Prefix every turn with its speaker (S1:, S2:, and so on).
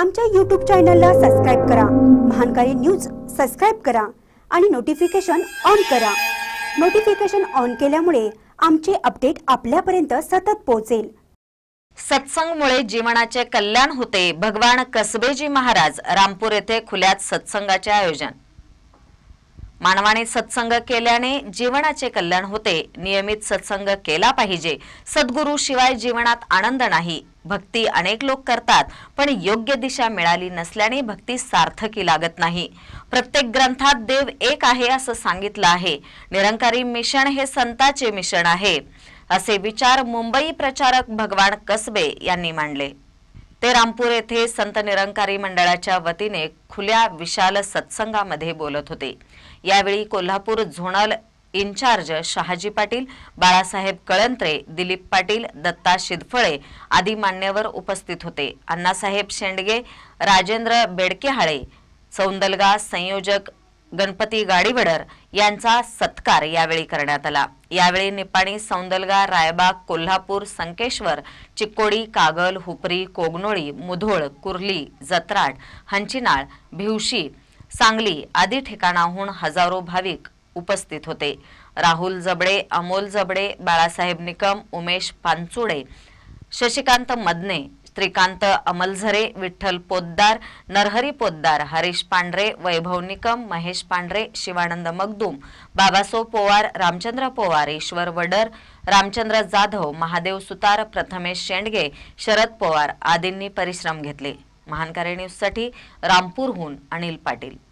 S1: आमच्या यूट्यूब चॅनलला सबस्क्राईब करा महानकारी न्यूज सबस्क्राईब करा आणि नोटिफिकेशन ऑन करा नोटिफिकेशन ऑन केल्यामुळे आमचे अपडेट आपल्यापर्यंत सतत पोहोचेल सत्संगमुळे जीवनाचे कल्याण होते
S2: भगवान कसबेजी महाराज रामपूर येथे खुल्यात सत्संगाचे आयोजन मानवाने सत्संग केल्याने जीवनाचे कल्याण होते नियमित सत्संग केला पाहिजे सद्गुरु शिवाय जीवनात आनंद नाही भक्ती अनेक लोक करतात पण योग्य दिशा मिळाली नसल्याने भक्ती सार्थकी लागत नाही प्रत्येक ग्रंथात देव एक आहे असं सांगितलं आहे निरंकारी मिशन हे संताचे मिशन आहे असे विचार मुंबई प्रचारक भगवान कसबे यांनी मांडले ते रामपूर येथे संत निरंकारी मंडळाच्या वतीने खुल्या विशाल सत्संगामध्ये बोलत होते यावेळी कोल्हापूर झोनल इन्चार्ज शहाजी पाटील बाळासाहेब कळंत्रे दिलीप पाटील दत्ता शिदफळे आदी मान्यवर उपस्थित होते अण्णासाहेब शेंडगे राजेंद्र बेडकेहाळे सौंदलगा संयोजक गणपती गाडीवडर यांचा सत्कार यावेळी करण्यात आला यावेळी निपाणी सौंदलगा रायबाग कोल्हापूर संकेश्वर चिकोडी कागल हुपरी कोगनोळी मुधोळ कुर्ली जत्राट हंचिनाळ भिवशी सांगली आदी ठिकाणाहून हजारो भाविक उपस्थित होते राहुल जबडे अमोल जबडे बाळासाहेब निकम उमेश पांचुडे शशिकांत मदने श्रीकांत अमलझरे विठ्ठल पोद्दार नरहरी पोद्दार हरीश पांढरे वैभव निकम महेश पांढरे शिवानंद मगदूम बाबासो पोवार रामचंद्र पोवार ईश्वर वडर रामचंद्र जाधव महादेव सुतार प्रथमेश शेंडगे शरद पोवार आदींनी परिश्रम घेतले महानकारी न्यूजसाठी रामपूरहून अनिल पाटील